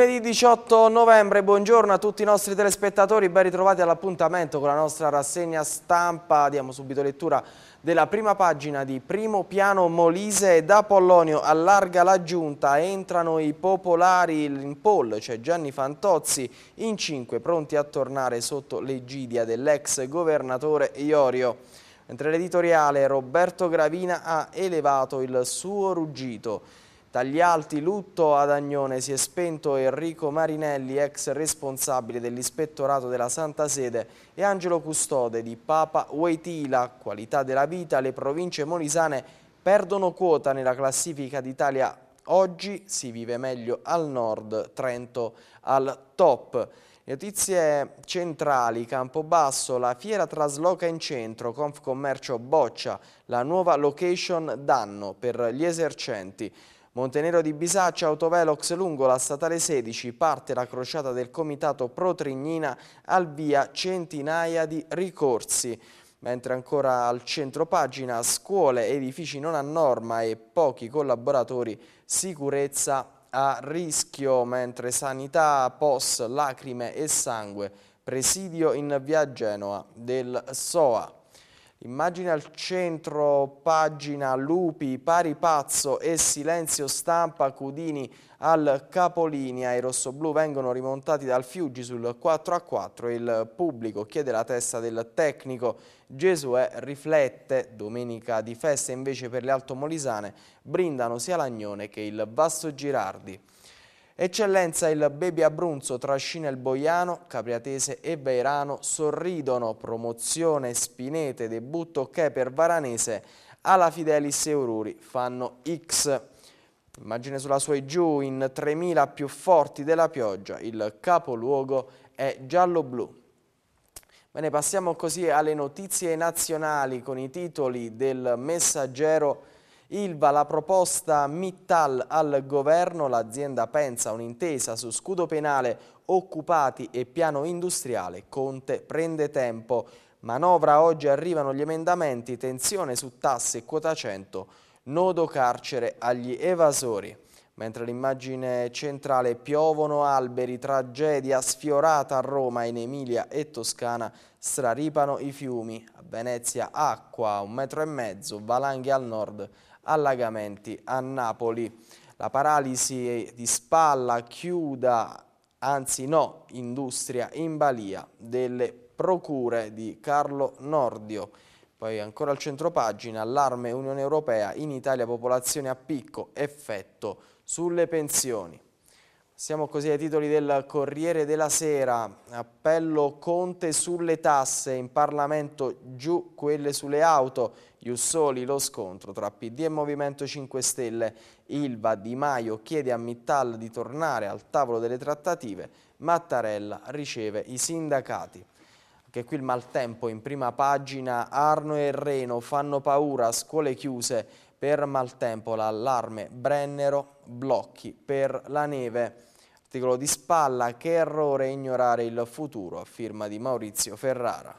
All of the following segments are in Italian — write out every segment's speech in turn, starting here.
Lunedì 18 novembre, buongiorno a tutti i nostri telespettatori, ben ritrovati all'appuntamento con la nostra rassegna stampa. Diamo subito lettura della prima pagina di Primo Piano Molise. Da Pollonio allarga la giunta, entrano i popolari in poll, c'è cioè Gianni Fantozzi, in cinque pronti a tornare sotto l'egidia dell'ex governatore Iorio mentre l'editoriale Roberto Gravina ha elevato il suo ruggito. Tagli alti, lutto ad Agnone, si è spento Enrico Marinelli, ex responsabile dell'ispettorato della Santa Sede e Angelo Custode di Papa Waitila, qualità della vita, le province molisane perdono quota nella classifica d'Italia Oggi si vive meglio al nord, Trento al top. Notizie centrali, Campobasso, la fiera trasloca in centro, Confcommercio boccia, la nuova location danno per gli esercenti. Montenero di Bisaccia, autovelox lungo la statale 16, parte la crociata del comitato Pro Trignina al via centinaia di ricorsi. Mentre ancora al centro pagina, scuole, edifici non a norma e pochi collaboratori, sicurezza a rischio, mentre sanità, POS, lacrime e sangue, presidio in via Genoa del SOA. Immagine al centro, pagina Lupi, Pari Pazzo e Silenzio Stampa, Cudini al capolinea. I rossoblù vengono rimontati dal Fiuggi sul 4 a 4. Il pubblico chiede la testa del tecnico. Gesue riflette. Domenica di festa invece per le Altomolisane brindano sia Lagnone che il Basso Girardi. Eccellenza il Baby Abruzzo, Trascina il Boiano, Capriatese e Beirano sorridono, promozione Spinete, debutto ok per Varanese, alla Fidelis e Ururi fanno X. Immagine sulla sua e giù in 3.000 più forti della pioggia, il capoluogo è giallo-blu. Bene, passiamo così alle notizie nazionali con i titoli del messaggero Ilva la proposta Mittal al governo, l'azienda pensa un'intesa su scudo penale, occupati e piano industriale, Conte prende tempo. Manovra oggi arrivano gli emendamenti, tensione su tasse e quota 100, nodo carcere agli evasori. Mentre l'immagine centrale piovono alberi, tragedia sfiorata a Roma, in Emilia e Toscana straripano i fiumi, a Venezia acqua un metro e mezzo, valanghe al nord, allagamenti a Napoli. La paralisi di spalla chiuda, anzi no, industria in balia delle procure di Carlo Nordio. Poi ancora al centro pagina, allarme Unione Europea, in Italia popolazione a picco, effetto sulle pensioni. Siamo così ai titoli del Corriere della Sera, appello Conte sulle tasse, in Parlamento giù quelle sulle auto, Jussoli lo scontro tra PD e Movimento 5 Stelle, Ilva Di Maio chiede a Mittal di tornare al tavolo delle trattative, Mattarella riceve i sindacati. Anche qui il maltempo in prima pagina, Arno e Reno fanno paura, scuole chiuse per maltempo, l'allarme Brennero, blocchi per la neve. Articolo di spalla, che errore ignorare il futuro, a firma di Maurizio Ferrara.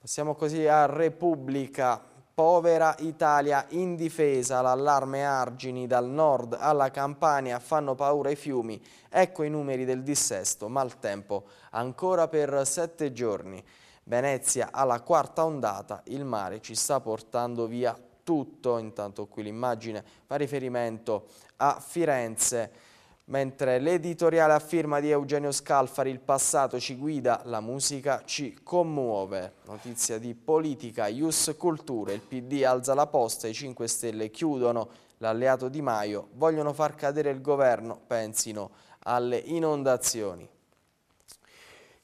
Passiamo così a Repubblica, povera Italia indifesa, l'allarme argini dal nord alla Campania fanno paura i fiumi, ecco i numeri del dissesto, maltempo ancora per sette giorni. Venezia alla quarta ondata, il mare ci sta portando via tutto, intanto qui l'immagine fa riferimento a Firenze Mentre l'editoriale a firma di Eugenio Scalfari Il passato ci guida, la musica ci commuove. Notizia di politica, Ius Culture, il PD alza la posta, i 5 Stelle chiudono, l'alleato Di Maio, vogliono far cadere il governo, pensino alle inondazioni.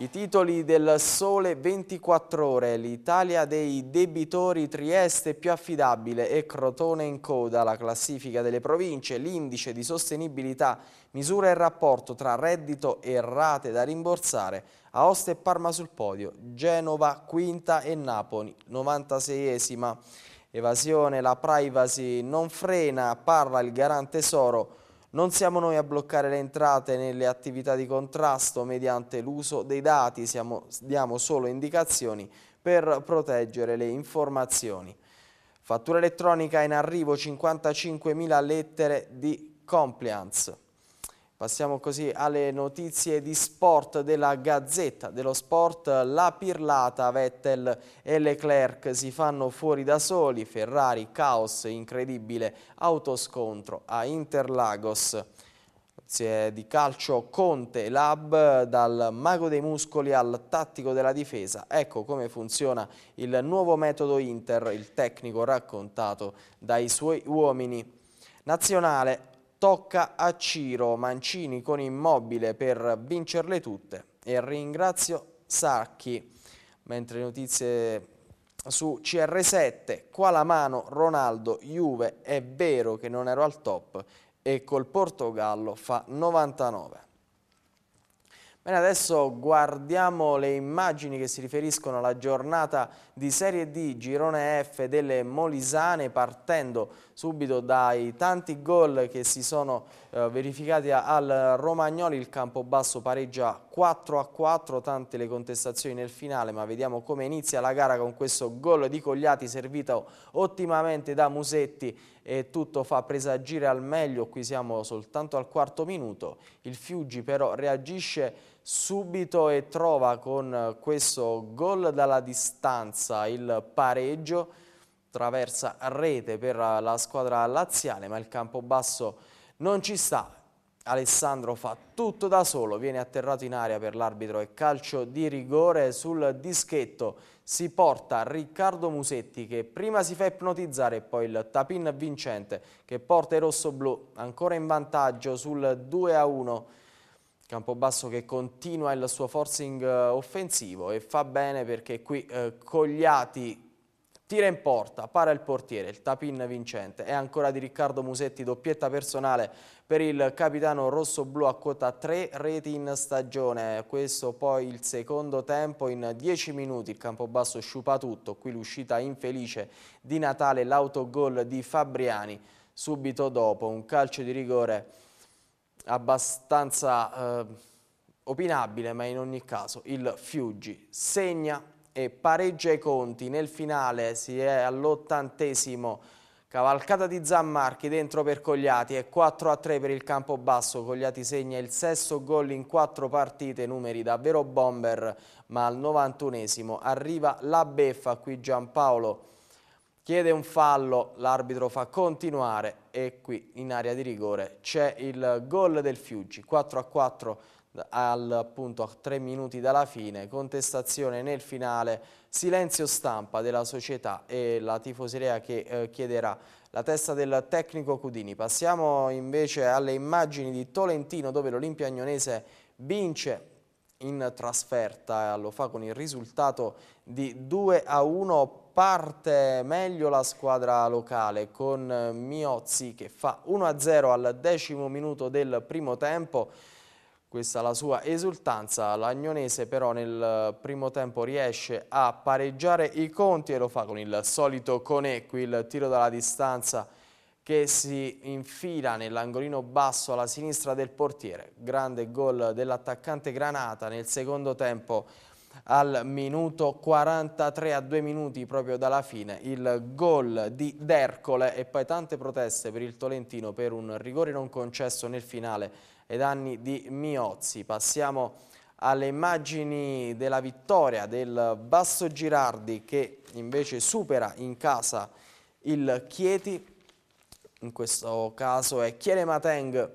I titoli del Sole 24 Ore, l'Italia dei debitori Trieste più affidabile e Crotone in coda, la classifica delle province, l'indice di sostenibilità, misura il rapporto tra reddito e rate da rimborsare, Aosta e Parma sul podio, Genova quinta e Napoli 96esima. Evasione, la privacy non frena, parla il garante Soro, non siamo noi a bloccare le entrate nelle attività di contrasto mediante l'uso dei dati, siamo, diamo solo indicazioni per proteggere le informazioni. Fattura elettronica in arrivo 55.000 lettere di compliance. Passiamo così alle notizie di sport della Gazzetta dello Sport. La Pirlata, Vettel e Leclerc si fanno fuori da soli. Ferrari, caos incredibile, autoscontro a Interlagos. Notizie di calcio Conte Lab, dal mago dei muscoli al tattico della difesa. Ecco come funziona il nuovo metodo Inter, il tecnico raccontato dai suoi uomini. Nazionale, Tocca a Ciro Mancini con immobile per vincerle tutte e ringrazio Sacchi. Mentre notizie su CR7, qua la mano Ronaldo, Juve, è vero che non ero al top e col Portogallo fa 99. Bene, adesso guardiamo le immagini che si riferiscono alla giornata di Serie D Girone F delle Molisane partendo subito dai tanti gol che si sono eh, verificati al Romagnoli, il campo basso pareggia 4 a 4, tante le contestazioni nel finale ma vediamo come inizia la gara con questo gol di Cogliati servito ottimamente da Musetti e tutto fa presagire al meglio, qui siamo soltanto al quarto minuto, il Fiuggi però reagisce subito e trova con questo gol dalla distanza il pareggio, traversa rete per la squadra laziale ma il campo basso non ci sta, Alessandro fa tutto da solo, viene atterrato in aria per l'arbitro e calcio di rigore sul dischetto, si porta Riccardo Musetti che prima si fa ipnotizzare e poi il tapin vincente che porta i rossoblù ancora in vantaggio sul 2 a 1 Campobasso che continua il suo forcing eh, offensivo e fa bene perché qui eh, Cogliati tira in porta, para il portiere, il tapin vincente È ancora di Riccardo Musetti, doppietta personale per il capitano rosso-blu a quota 3 reti in stagione, questo poi il secondo tempo in 10 minuti, il Campobasso sciupa tutto, qui l'uscita infelice di Natale, l'autogol di Fabriani, subito dopo un calcio di rigore abbastanza eh, opinabile, ma in ogni caso il Fiuggi segna e pareggia i conti. Nel finale si è all'ottantesimo Cavalcata di Zammarchi dentro per Cogliati e 4 a 3 per il campo basso. Cogliati segna il sesto gol in quattro partite, numeri davvero bomber, ma al 91esimo arriva la beffa qui Giampaolo chiede un fallo, l'arbitro fa continuare e qui in area di rigore c'è il gol del Fiuggi, 4 a 4 al, appunto, a 3 minuti dalla fine, contestazione nel finale, silenzio stampa della società e la tifoseria che eh, chiederà la testa del tecnico Cudini. Passiamo invece alle immagini di Tolentino dove l'Olimpia Agnonese vince in trasferta, lo fa con il risultato di 2 a 1 parte meglio la squadra locale con Miozzi che fa 1-0 al decimo minuto del primo tempo. Questa è la sua esultanza, l'Agnonese però nel primo tempo riesce a pareggiare i conti e lo fa con il solito Conecqui, il tiro dalla distanza che si infila nell'angolino basso alla sinistra del portiere. Grande gol dell'attaccante Granata nel secondo tempo al minuto 43 a due minuti proprio dalla fine il gol di D'Ercole e poi tante proteste per il Tolentino per un rigore non concesso nel finale ed danni di Miozzi. Passiamo alle immagini della vittoria del Basso Girardi che invece supera in casa il Chieti, in questo caso è Chiele Mateng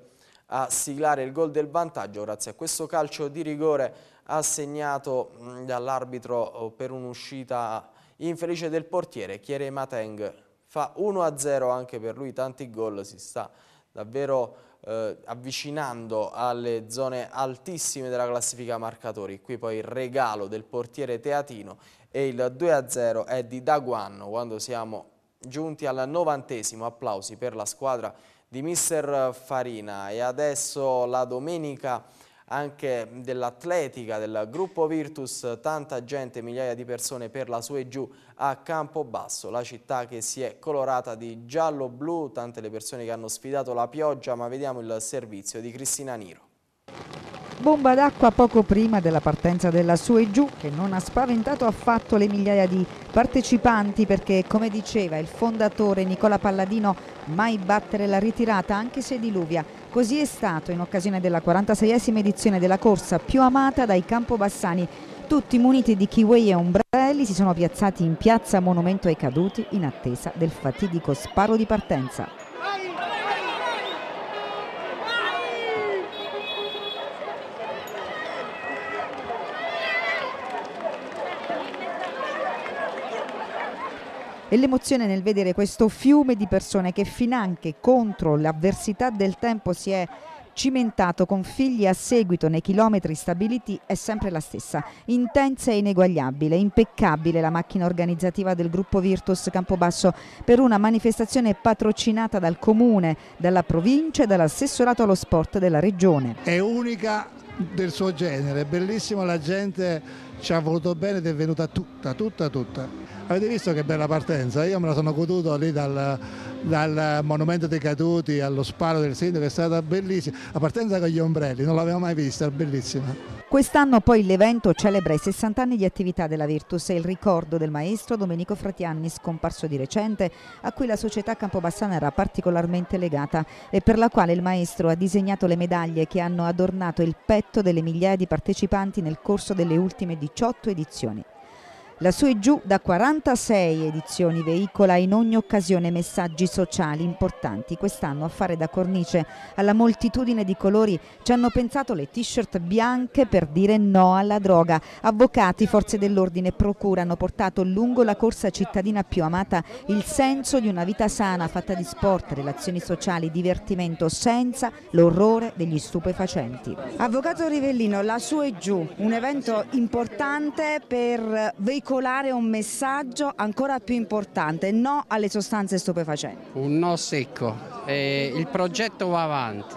a siglare il gol del vantaggio grazie a questo calcio di rigore assegnato mm, dall'arbitro oh, per un'uscita infelice del portiere Chiere Mateng fa 1-0 anche per lui tanti gol si sta davvero eh, avvicinando alle zone altissime della classifica marcatori qui poi il regalo del portiere teatino e il 2-0 è di Daguanno quando siamo giunti al novantesimo applausi per la squadra di mister Farina e adesso la domenica anche dell'atletica del gruppo Virtus, tanta gente, migliaia di persone per la sua e giù a Campobasso, la città che si è colorata di giallo-blu, tante le persone che hanno sfidato la pioggia, ma vediamo il servizio di Cristina Niro. Bomba d'acqua poco prima della partenza della su e giù che non ha spaventato affatto le migliaia di partecipanti perché come diceva il fondatore Nicola Palladino mai battere la ritirata anche se diluvia Così è stato in occasione della 46esima edizione della corsa più amata dai Campobassani. Tutti muniti di kiwi e ombrelli si sono piazzati in piazza Monumento ai Caduti in attesa del fatidico sparo di partenza. e l'emozione nel vedere questo fiume di persone che finanche contro l'avversità del tempo si è cimentato con figli a seguito nei chilometri stabiliti è sempre la stessa, intensa e ineguagliabile, impeccabile la macchina organizzativa del gruppo Virtus Campobasso per una manifestazione patrocinata dal comune, dalla provincia e dall'assessorato allo sport della regione. È unica del suo genere, è bellissima, la gente ci ha voluto bene ed è venuta tutta, tutta, tutta. Avete visto che bella partenza? Io me la sono goduto lì dal, dal Monumento dei Caduti allo Sparo del Sindaco, è stata bellissima. La partenza con gli ombrelli, non l'avevo mai vista, bellissima. Quest'anno poi l'evento celebra i 60 anni di attività della Virtus e il ricordo del maestro Domenico Fratianni, scomparso di recente, a cui la società Campobassana era particolarmente legata e per la quale il maestro ha disegnato le medaglie che hanno adornato il petto delle migliaia di partecipanti nel corso delle ultime 18 edizioni. La su e giù da 46 edizioni veicola in ogni occasione messaggi sociali importanti. Quest'anno a fare da cornice alla moltitudine di colori ci hanno pensato le t-shirt bianche per dire no alla droga. Avvocati, forze dell'ordine e procura hanno portato lungo la corsa cittadina più amata il senso di una vita sana fatta di sport, relazioni sociali, divertimento senza l'orrore degli stupefacenti. Avvocato Rivellino, la su e giù, un evento importante per veicolare veicolare un messaggio ancora più importante, no alle sostanze stupefacenti. Un no secco, eh, il progetto va avanti.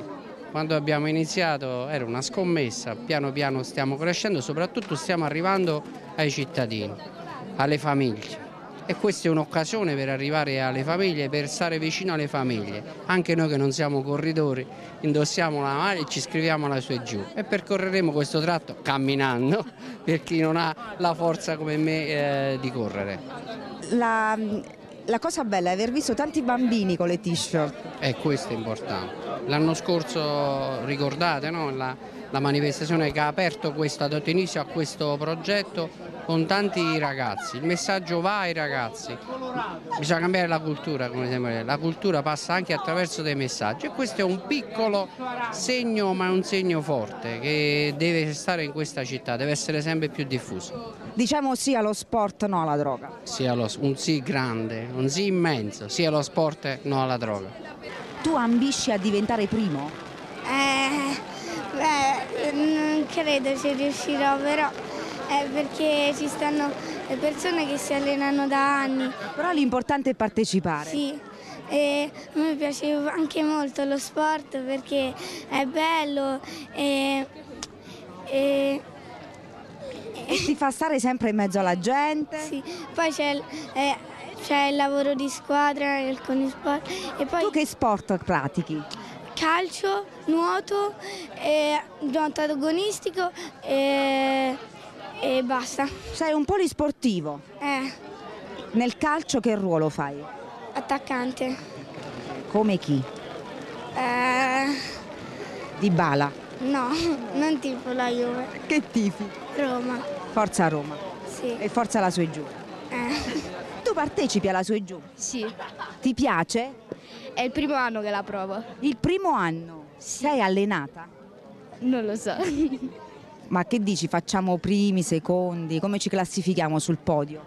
Quando abbiamo iniziato era una scommessa, piano piano stiamo crescendo, soprattutto stiamo arrivando ai cittadini, alle famiglie e questa è un'occasione per arrivare alle famiglie, per stare vicino alle famiglie. Anche noi che non siamo corridori indossiamo la maglia e ci scriviamo la su e giù e percorreremo questo tratto camminando per chi non ha la forza come me eh, di correre. La, la cosa bella è aver visto tanti bambini con le t-shirt. E questo è importante. L'anno scorso, ricordate, no? la, la manifestazione che ha aperto questo, ha dato inizio a questo progetto con tanti ragazzi. Il messaggio va ai ragazzi, bisogna cambiare la cultura, come sempre. la cultura passa anche attraverso dei messaggi e questo è un piccolo segno, ma è un segno forte che deve stare in questa città, deve essere sempre più diffuso. Diciamo sì allo sport, no alla droga. Sì allo, un sì grande, un sì immenso, sì allo sport, no alla droga. Tu ambisci a diventare primo? Eh credo ci riuscirò, però è eh, perché ci stanno le persone che si allenano da anni. Però l'importante è partecipare. Sì, e a me piace anche molto lo sport perché è bello e, e e ti fa stare sempre in mezzo alla gente. Sì, poi c'è eh, il lavoro di squadra, il conisport. E poi... Tu che sport pratichi? calcio, nuoto, eh, nuoto agonistico e, e, basta. Sei un polisportivo? Eh. Nel calcio che ruolo fai? Attaccante. Come chi? Eh... Di Bala? No, non tipo la Juve. Che tifi? Roma. Forza Roma? Sì. E forza la sua e giù? Eh. Tu partecipi alla sua e giù? Sì. Ti piace? È il primo anno che la provo. Il primo anno? Sei allenata? Non lo so. Ma che dici, facciamo primi, secondi? Come ci classifichiamo sul podio?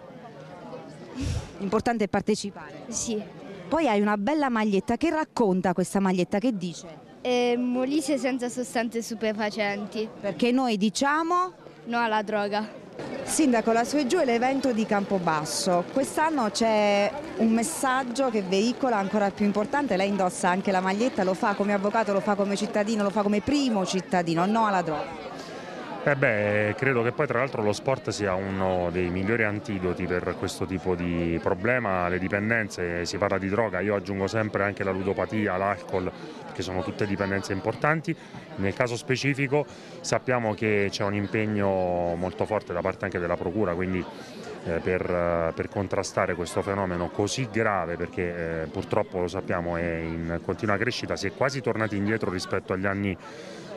L'importante è partecipare. Sì. Poi hai una bella maglietta, che racconta questa maglietta? Che dice? Eh, molise senza sostanze stupefacenti. Perché noi diciamo... No alla droga. Sindaco, la sua giù è l'evento di Campobasso. Quest'anno c'è un messaggio che veicola ancora più importante. Lei indossa anche la maglietta, lo fa come avvocato, lo fa come cittadino, lo fa come primo cittadino, no alla droga. Eh beh, credo che poi tra l'altro lo sport sia uno dei migliori antidoti per questo tipo di problema, le dipendenze, si parla di droga, io aggiungo sempre anche la ludopatia, l'alcol, che sono tutte dipendenze importanti. Nel caso specifico sappiamo che c'è un impegno molto forte da parte anche della Procura, quindi eh, per, eh, per, contrastare questo fenomeno così grave perché eh, purtroppo lo sappiamo è in continua crescita, si è quasi tornati indietro rispetto agli anni,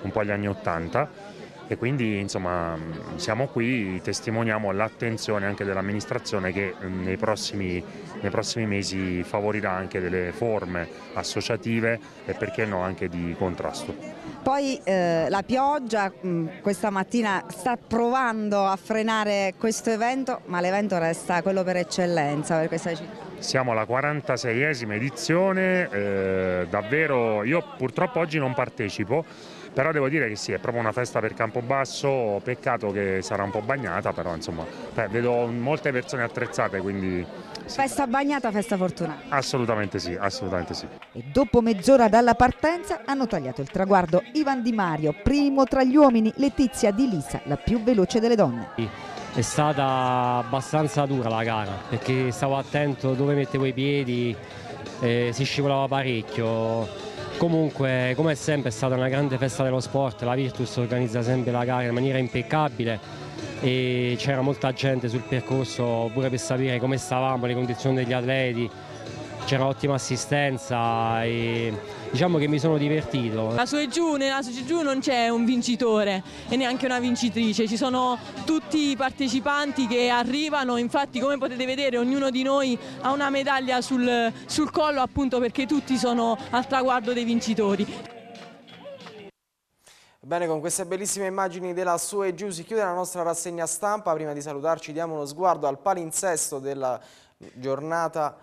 un po' agli anni 80 e quindi insomma siamo qui, testimoniamo l'attenzione anche dell'amministrazione che mm, nei prossimi, nei prossimi, mesi favorirà anche delle forme associative e perché no anche di contrasto. Poi eh, la pioggia mh, mm, questa mattina sta provando a frenare questo evento, ma l'evento resta quello per eccellenza per questa città. Siamo alla 46esima edizione, eh, davvero io purtroppo oggi non partecipo, però devo dire che sì, è proprio una festa per Campobasso, peccato che sarà un po' bagnata, però insomma beh, cioè, vedo molte persone attrezzate, quindi... Sì. Festa bagnata, festa fortunata. Assolutamente sì, assolutamente sì. E dopo mezz'ora dalla partenza hanno tagliato il traguardo Ivan Di Mario, primo tra gli uomini, Letizia Di Lisa, la più veloce delle donne. È stata abbastanza dura la gara perché stavo attento dove mettevo i piedi, eh, si scivolava parecchio comunque come sempre è stata una grande festa dello sport, la Virtus organizza sempre la gara in maniera impeccabile e c'era molta gente sul percorso pure per sapere come stavamo, le condizioni degli atleti, c'era ottima assistenza e diciamo che mi sono divertito. A su e giù, nella su e giù non c'è un vincitore e neanche una vincitrice, ci sono tutti i partecipanti che arrivano, infatti come potete vedere ognuno di noi ha una medaglia sul, sul collo appunto perché tutti sono al traguardo dei vincitori. Bene, con queste bellissime immagini della Sue e Giù si chiude la nostra rassegna stampa. Prima di salutarci diamo uno sguardo al palinsesto della giornata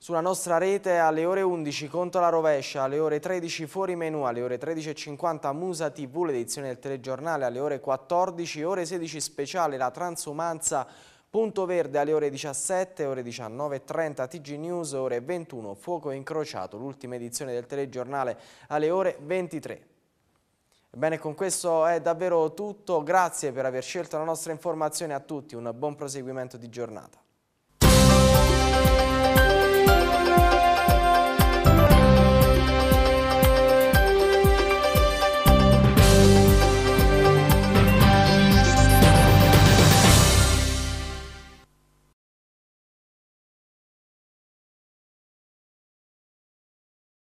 sulla nostra rete alle ore 11 conto la rovescia, alle ore 13 fuori menu, alle ore 13.50 Musa TV, l'edizione del telegiornale, alle ore 14, ore 16 speciale la transumanza, punto verde alle ore 17, ore 19.30 TG News, ore 21 fuoco incrociato, l'ultima edizione del telegiornale alle ore 23. Ebbene con questo è davvero tutto, grazie per aver scelto la nostra informazione a tutti, un buon proseguimento di giornata.